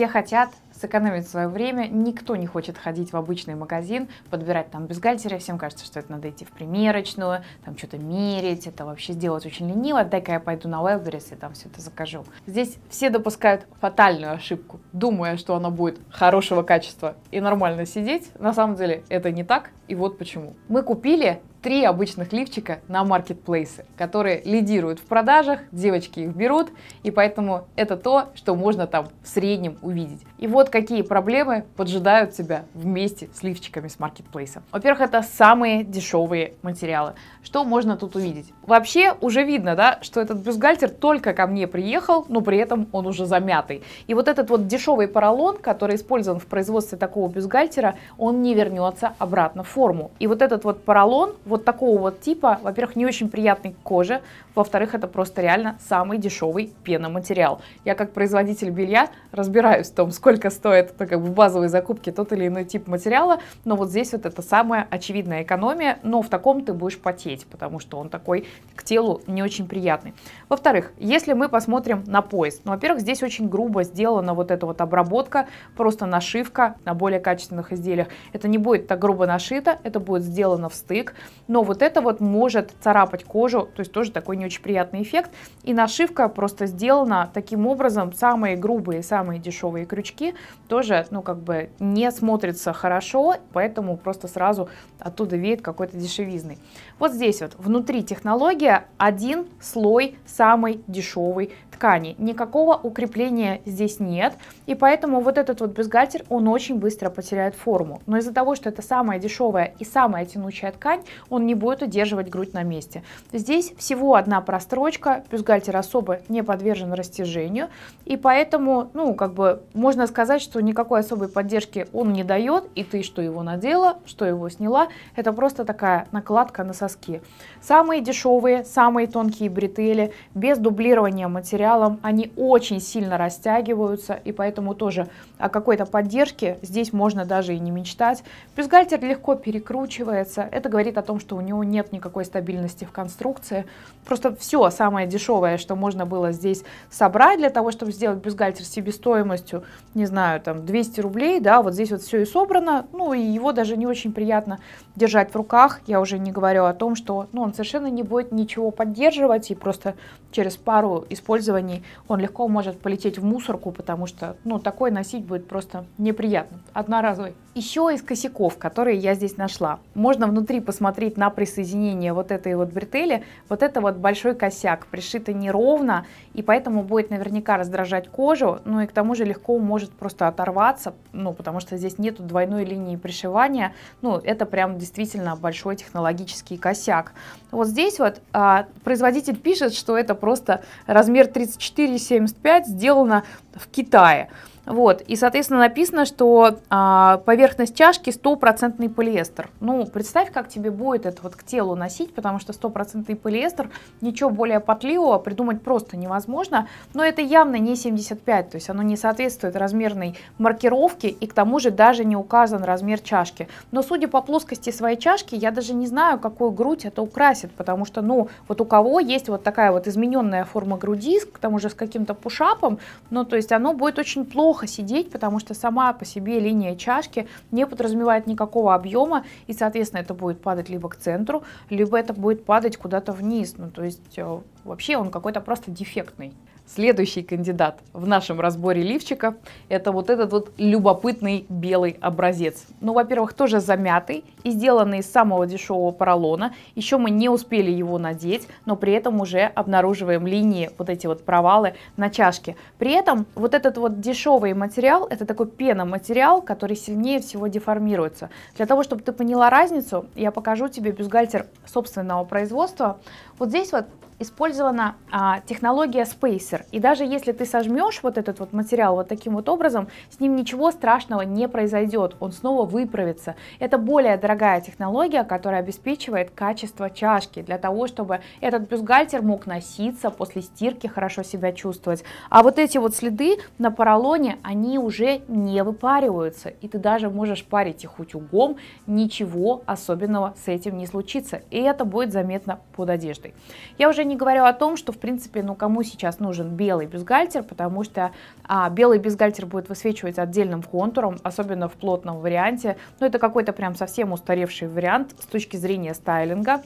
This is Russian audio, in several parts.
все хотят сэкономить свое время, никто не хочет ходить в обычный магазин, подбирать там бюстгальтеры, всем кажется, что это надо идти в примерочную, там что-то мерить, это вообще сделать очень лениво, дай-ка я пойду на Wildberries и там все это закажу. Здесь все допускают фатальную ошибку, думая, что она будет хорошего качества и нормально сидеть, на самом деле это не так, и вот почему. Мы купили три обычных лифчика на маркетплейсы, которые лидируют в продажах, девочки их берут, и поэтому это то, что можно там в среднем увидеть. И вот какие проблемы поджидают тебя вместе с лифчиками с маркетплейса. Во-первых, это самые дешевые материалы. Что можно тут увидеть? Вообще уже видно, да, что этот бюстгальтер только ко мне приехал, но при этом он уже замятый. И вот этот вот дешевый поролон, который использован в производстве такого бюстгальтера, он не вернется обратно в форму. И вот этот вот поролон вот такого вот типа, во-первых, не очень приятный к коже, во-вторых, это просто реально самый дешевый пеноматериал. Я как производитель белья разбираюсь в том, сколько стоит ну, как бы в базовой закупке тот или иной тип материала, но вот здесь вот это самая очевидная экономия, но в таком ты будешь потеть, потому что он такой к телу не очень приятный. Во-вторых, если мы посмотрим на пояс, ну, во-первых, здесь очень грубо сделана вот эта вот обработка, просто нашивка на более качественных изделиях. Это не будет так грубо нашито, это будет сделано в стык, но вот это вот может царапать кожу, то есть тоже такой не очень приятный эффект. И нашивка просто сделана таким образом, самые грубые, самые дешевые крючки тоже, ну, как бы не смотрятся хорошо, поэтому просто сразу оттуда веет какой-то дешевизный. Вот здесь вот внутри технология один слой самой дешевой ткани. Никакого укрепления здесь нет, и поэтому вот этот вот бюстгальтер, он очень быстро потеряет форму. Но из-за того, что это самая дешевая и самая тянучая ткань, он он не будет удерживать грудь на месте. Здесь всего одна прострочка, бюстгальтер особо не подвержен растяжению, и поэтому, ну, как бы можно сказать, что никакой особой поддержки он не дает, и ты что его надела, что его сняла, это просто такая накладка на соски. Самые дешевые, самые тонкие бретели, без дублирования материалом, они очень сильно растягиваются, и поэтому тоже о какой-то поддержке здесь можно даже и не мечтать. Бюстгальтер легко перекручивается, это говорит о том, что что у него нет никакой стабильности в конструкции. Просто все самое дешевое, что можно было здесь собрать для того, чтобы сделать бюстгальтер себестоимостью, не знаю, там 200 рублей, да, вот здесь вот все и собрано, ну и его даже не очень приятно держать в руках, я уже не говорю о том, что ну, он совершенно не будет ничего поддерживать и просто через пару использований он легко может полететь в мусорку, потому что ну, такой носить будет просто неприятно, одноразовый. Еще из косяков, которые я здесь нашла. Можно внутри посмотреть на присоединение вот этой вот бретели. Вот это вот большой косяк, пришито неровно, и поэтому будет наверняка раздражать кожу, ну и к тому же легко может просто оторваться, ну потому что здесь нету двойной линии пришивания. Ну это прям действительно большой технологический косяк. Вот здесь вот а, производитель пишет, что это просто размер 34,75 сделано в Китае. Вот, и, соответственно, написано, что а, поверхность чашки стопроцентный полиэстер. Ну, представь, как тебе будет это вот к телу носить, потому что стопроцентный полиэстер, ничего более потливого придумать просто невозможно. Но это явно не 75, то есть оно не соответствует размерной маркировке и к тому же даже не указан размер чашки. Но судя по плоскости своей чашки, я даже не знаю, какую грудь это украсит, потому что, ну, вот у кого есть вот такая вот измененная форма груди, к тому же с каким-то пушапом, ну, то есть оно будет очень плохо плохо сидеть, потому что сама по себе линия чашки не подразумевает никакого объема, и, соответственно, это будет падать либо к центру, либо это будет падать куда-то вниз. Ну, то есть э, вообще он какой-то просто дефектный. Следующий кандидат в нашем разборе лифчика – это вот этот вот любопытный белый образец. Ну, во-первых, тоже замятый и сделанный из самого дешевого поролона. Еще мы не успели его надеть, но при этом уже обнаруживаем линии, вот эти вот провалы на чашке. При этом вот этот вот дешевый материал – это такой пеноматериал, который сильнее всего деформируется. Для того, чтобы ты поняла разницу, я покажу тебе бюстгальтер собственного производства. Вот здесь вот использована а, технология спейсер. И даже если ты сожмешь вот этот вот материал вот таким вот образом, с ним ничего страшного не произойдет, он снова выправится. Это более дорогая технология, которая обеспечивает качество чашки, для того, чтобы этот бюстгальтер мог носиться после стирки, хорошо себя чувствовать. А вот эти вот следы на поролоне, они уже не выпариваются, и ты даже можешь парить их утюгом, ничего особенного с этим не случится, и это будет заметно под одеждой. Я уже не говорю о том, что, в принципе, ну, кому сейчас нужен белый бюстгальтер, потому что а, белый бюстгальтер будет высвечиваться отдельным контуром, особенно в плотном варианте. Но ну, это какой-то прям совсем устаревший вариант с точки зрения стайлинга.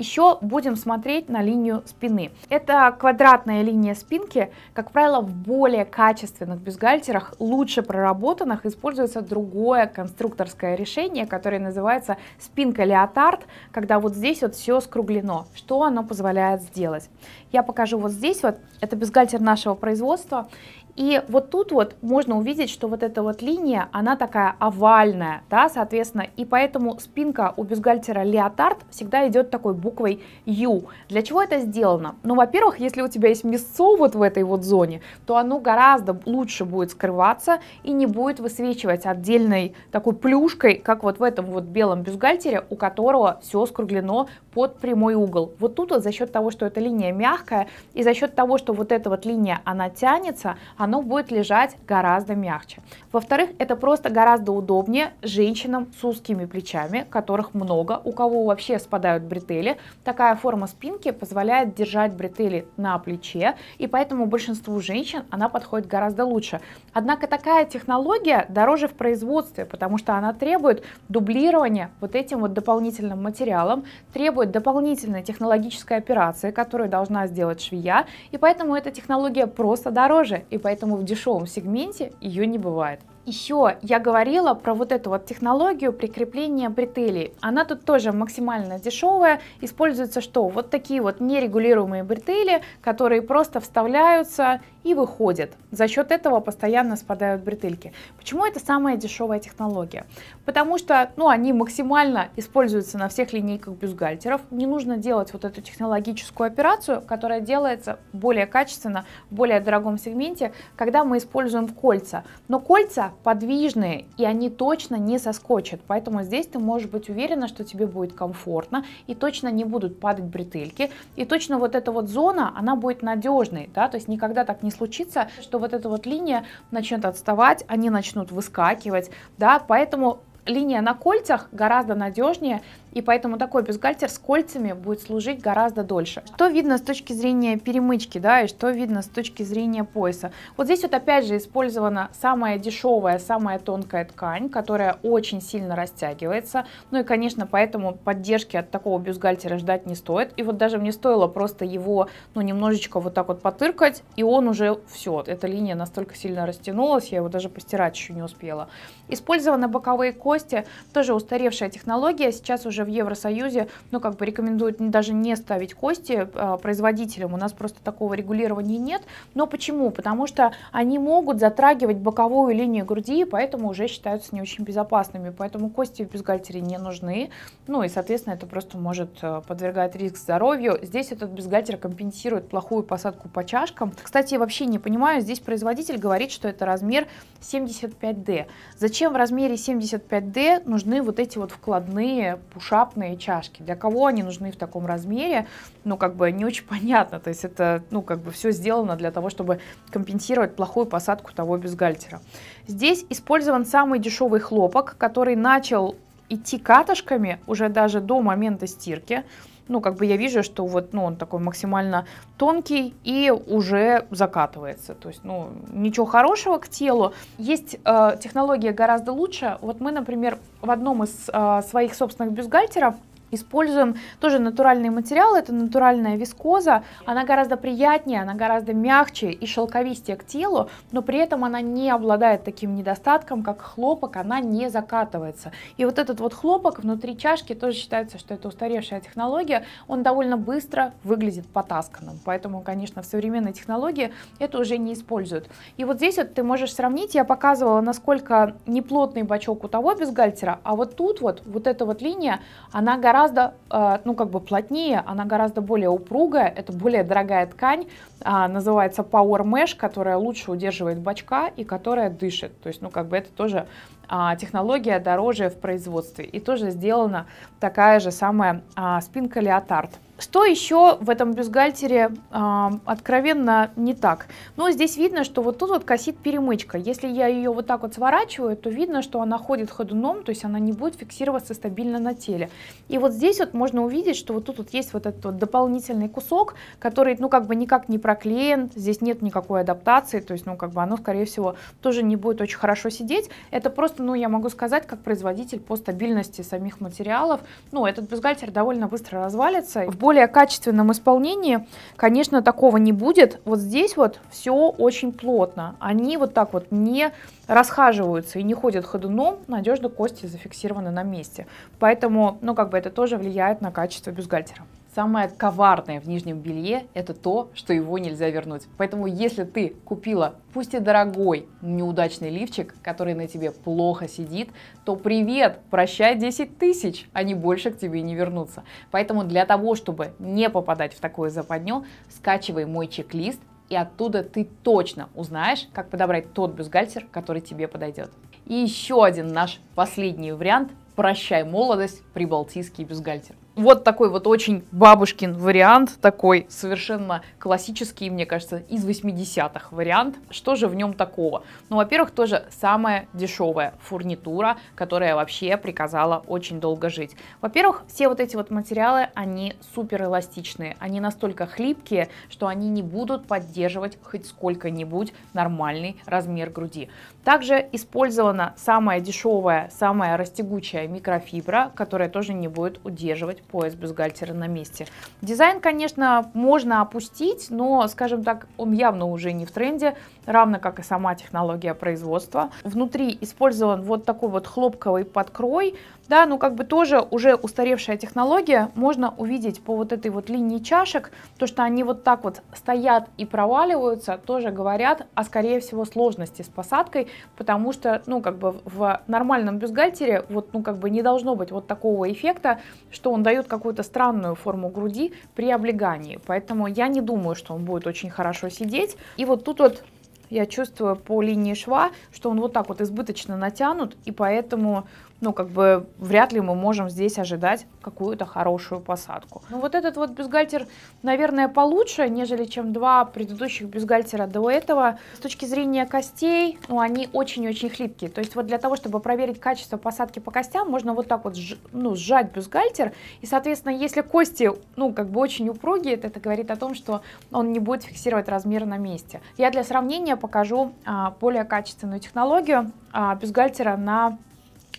Еще будем смотреть на линию спины. Это квадратная линия спинки, как правило, в более качественных бюстгальтерах, лучше проработанных, используется другое конструкторское решение, которое называется спинка леотард, когда вот здесь вот все скруглено. Что оно позволяет сделать? Я покажу вот здесь вот, это бюстгальтер нашего производства, и вот тут вот можно увидеть, что вот эта вот линия, она такая овальная, да, соответственно, и поэтому спинка у бюстгальтера леотард всегда идет такой буквой U. Для чего это сделано? Ну, во-первых, если у тебя есть мясцо вот в этой вот зоне, то оно гораздо лучше будет скрываться и не будет высвечивать отдельной такой плюшкой, как вот в этом вот белом бюстгальтере, у которого все скруглено под прямой угол. Вот тут вот за счет того, что эта линия мягкая, и за счет того, что вот эта вот линия, она тянется, оно будет лежать гораздо мягче. Во-вторых, это просто гораздо удобнее женщинам с узкими плечами, которых много, у кого вообще спадают бретели. Такая форма спинки позволяет держать бретели на плече, и поэтому большинству женщин она подходит гораздо лучше. Однако такая технология дороже в производстве, потому что она требует дублирования вот этим вот дополнительным материалом, требует требует дополнительной технологической операции, которую должна сделать швея, и поэтому эта технология просто дороже, и поэтому в дешевом сегменте ее не бывает. Еще я говорила про вот эту вот технологию прикрепления бретелей. Она тут тоже максимально дешевая. Используется что? Вот такие вот нерегулируемые бретели, которые просто вставляются и выходит. За счет этого постоянно спадают бретельки. Почему это самая дешевая технология? Потому что ну, они максимально используются на всех линейках бюстгальтеров. Не нужно делать вот эту технологическую операцию, которая делается более качественно, в более дорогом сегменте, когда мы используем кольца. Но кольца подвижные, и они точно не соскочат. Поэтому здесь ты можешь быть уверена, что тебе будет комфортно, и точно не будут падать бретельки. И точно вот эта вот зона, она будет надежной. Да? То есть никогда так не не случится, что вот эта вот линия начнет отставать, они начнут выскакивать, да, поэтому линия на кольцах гораздо надежнее, и поэтому такой бюстгальтер с кольцами будет служить гораздо дольше. Что видно с точки зрения перемычки, да, и что видно с точки зрения пояса? Вот здесь вот опять же использована самая дешевая, самая тонкая ткань, которая очень сильно растягивается, ну и, конечно, поэтому поддержки от такого бюстгальтера ждать не стоит, и вот даже мне стоило просто его, ну, немножечко вот так вот потыркать, и он уже все, эта линия настолько сильно растянулась, я его даже постирать еще не успела. Использованы боковые кости, тоже устаревшая технология, сейчас уже же в Евросоюзе, ну, как бы рекомендуют даже не ставить кости а, производителям. У нас просто такого регулирования нет. Но почему? Потому что они могут затрагивать боковую линию груди, и поэтому уже считаются не очень безопасными. Поэтому кости в бюстгальтере не нужны. Ну, и, соответственно, это просто может а, подвергать риск здоровью. Здесь этот бюстгальтер компенсирует плохую посадку по чашкам. Кстати, вообще не понимаю, здесь производитель говорит, что это размер 75D. Зачем в размере 75D нужны вот эти вот вкладные пушки? шапные чашки. Для кого они нужны в таком размере, ну, как бы не очень понятно. То есть это, ну, как бы все сделано для того, чтобы компенсировать плохую посадку того бюстгальтера. Здесь использован самый дешевый хлопок, который начал идти катышками уже даже до момента стирки ну, как бы я вижу, что вот, ну, он такой максимально тонкий и уже закатывается. То есть, ну, ничего хорошего к телу. Есть э, технология гораздо лучше. Вот мы, например, в одном из э, своих собственных бюстгальтеров Используем тоже натуральный материал это натуральная вискоза, она гораздо приятнее, она гораздо мягче и шелковистее к телу, но при этом она не обладает таким недостатком, как хлопок, она не закатывается. И вот этот вот хлопок внутри чашки тоже считается, что это устаревшая технология, он довольно быстро выглядит потасканным, поэтому, конечно, в современной технологии это уже не используют. И вот здесь вот ты можешь сравнить, я показывала, насколько неплотный бачок у того бюстгальтера, а вот тут вот, вот эта вот линия, она гораздо гораздо, э, ну как бы плотнее, она гораздо более упругая, это более дорогая ткань, а, называется Power Mesh, которая лучше удерживает бачка и которая дышит. То есть, ну как бы это тоже а, технология дороже в производстве. И тоже сделана такая же самая а, спинка леотард. Что еще в этом бюстгальтере э, откровенно не так? Ну, здесь видно, что вот тут вот косит перемычка. Если я ее вот так вот сворачиваю, то видно, что она ходит ходуном, то есть она не будет фиксироваться стабильно на теле. И вот здесь вот можно увидеть, что вот тут вот есть вот этот вот дополнительный кусок, который, ну, как бы никак не проклеен, здесь нет никакой адаптации, то есть, ну, как бы оно, скорее всего, тоже не будет очень хорошо сидеть. Это просто ну, я могу сказать, как производитель по стабильности самих материалов, ну, этот бюстгальтер довольно быстро развалится. В более качественном исполнении, конечно, такого не будет. Вот здесь вот все очень плотно. Они вот так вот не расхаживаются и не ходят ходуном, надежно кости зафиксированы на месте. Поэтому, ну, как бы это тоже влияет на качество бюстгальтера. Самое коварное в нижнем белье – это то, что его нельзя вернуть. Поэтому если ты купила, пусть и дорогой, неудачный лифчик, который на тебе плохо сидит, то привет, прощай 10 тысяч, они а больше к тебе не вернутся. Поэтому для того, чтобы не попадать в такое западню, скачивай мой чек-лист, и оттуда ты точно узнаешь, как подобрать тот бюстгальтер, который тебе подойдет. И еще один наш последний вариант – прощай молодость, прибалтийский бюстгальтер вот такой вот очень бабушкин вариант, такой совершенно классический, мне кажется, из 80-х вариант. Что же в нем такого? Ну, во-первых, тоже самая дешевая фурнитура, которая вообще приказала очень долго жить. Во-первых, все вот эти вот материалы, они супер эластичные, они настолько хлипкие, что они не будут поддерживать хоть сколько-нибудь нормальный размер груди. Также использована самая дешевая, самая растягучая микрофибра, которая тоже не будет удерживать сделать пояс бюстгальтера на месте. Дизайн, конечно, можно опустить, но, скажем так, он явно уже не в тренде, равно как и сама технология производства. Внутри использован вот такой вот хлопковый подкрой, да, ну как бы тоже уже устаревшая технология, можно увидеть по вот этой вот линии чашек, то, что они вот так вот стоят и проваливаются, тоже говорят о, скорее всего, сложности с посадкой, потому что, ну как бы в нормальном бюстгальтере вот, ну как бы не должно быть вот такого эффекта, что он дает какую-то странную форму груди при облегании. Поэтому я не думаю, что он будет очень хорошо сидеть. И вот тут вот я чувствую по линии шва, что он вот так вот избыточно натянут, и поэтому ну, как бы вряд ли мы можем здесь ожидать какую-то хорошую посадку. Ну, вот этот вот бюстгальтер, наверное, получше, нежели чем два предыдущих бюстгальтера до этого. С точки зрения костей, ну, они очень-очень хлипкие. То есть вот для того, чтобы проверить качество посадки по костям, можно вот так вот ну, сжать бюстгальтер. И, соответственно, если кости, ну, как бы очень упругие, это, это говорит о том, что он не будет фиксировать размер на месте. Я для сравнения покажу а, более качественную технологию а, бюстгальтера на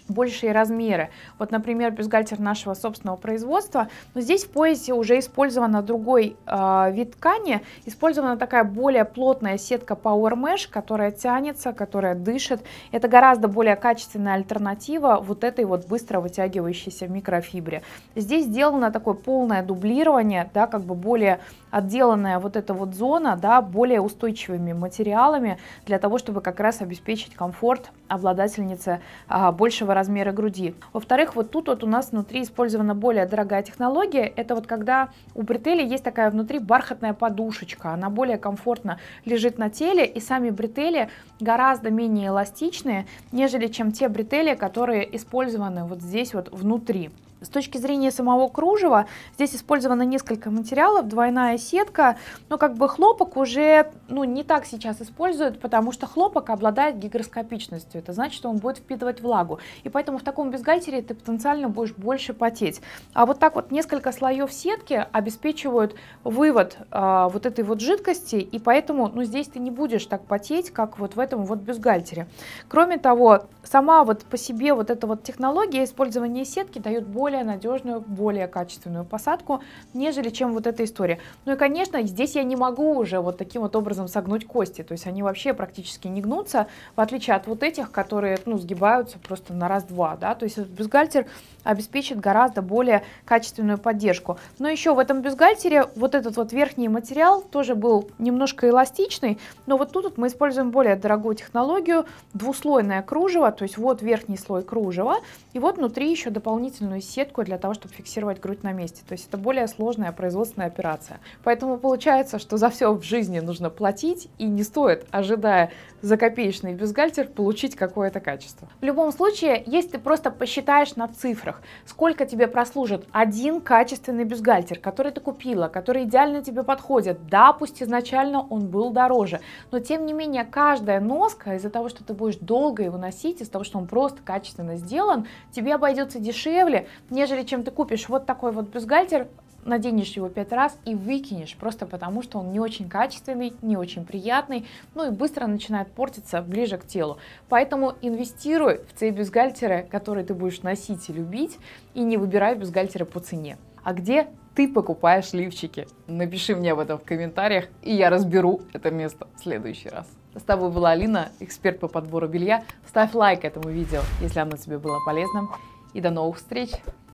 большие размеры. Вот, например, бюстгальтер нашего собственного производства, но здесь в поясе уже использована другой э, вид ткани, использована такая более плотная сетка Power Mesh, которая тянется, которая дышит. Это гораздо более качественная альтернатива вот этой вот быстро вытягивающейся микрофибре. Здесь сделано такое полное дублирование, да, как бы более отделанная вот эта вот зона, да, более устойчивыми материалами для того, чтобы как раз обеспечить комфорт обладательнице а, больше меньшего размера груди. Во-вторых, вот тут вот у нас внутри использована более дорогая технология. Это вот когда у бретелей есть такая внутри бархатная подушечка. Она более комфортно лежит на теле, и сами бретели гораздо менее эластичные, нежели чем те бретели, которые использованы вот здесь вот внутри. С точки зрения самого кружева, здесь использовано несколько материалов, двойная сетка, но ну, как бы хлопок уже ну, не так сейчас используют, потому что хлопок обладает гигроскопичностью, это значит, что он будет впитывать влагу, и поэтому в таком бюстгальтере ты потенциально будешь больше потеть. А вот так вот несколько слоев сетки обеспечивают вывод а, вот этой вот жидкости, и поэтому ну, здесь ты не будешь так потеть, как вот в этом вот бюстгальтере. Кроме того, сама вот по себе вот эта вот технология использования сетки дает больше более надежную, более качественную посадку, нежели чем вот эта история. Ну и, конечно, здесь я не могу уже вот таким вот образом согнуть кости, то есть они вообще практически не гнутся, в отличие от вот этих, которые, ну, сгибаются просто на раз-два, да, то есть бюстгальтер обеспечит гораздо более качественную поддержку. Но еще в этом бюстгальтере вот этот вот верхний материал тоже был немножко эластичный, но вот тут вот мы используем более дорогую технологию, двуслойное кружево, то есть вот верхний слой кружева, и вот внутри еще дополнительную сеть сетку для того, чтобы фиксировать грудь на месте. То есть это более сложная производственная операция. Поэтому получается, что за все в жизни нужно платить, и не стоит, ожидая за копеечный бюстгальтер, получить какое-то качество. В любом случае, если ты просто посчитаешь на цифрах, сколько тебе прослужит один качественный бюстгальтер, который ты купила, который идеально тебе подходит, да, пусть изначально он был дороже, но тем не менее каждая носка из-за того, что ты будешь долго его носить, из-за того, что он просто качественно сделан, тебе обойдется дешевле, нежели чем ты купишь вот такой вот бюстгальтер, наденешь его пять раз и выкинешь, просто потому что он не очень качественный, не очень приятный, ну и быстро начинает портиться ближе к телу. Поэтому инвестируй в те бюстгальтеры, которые ты будешь носить и любить, и не выбирай бюстгальтеры по цене. А где ты покупаешь лифчики? Напиши мне об этом в комментариях, и я разберу это место в следующий раз. С тобой была Алина, эксперт по подбору белья. Ставь лайк этому видео, если оно тебе было полезным. И до новых встреч!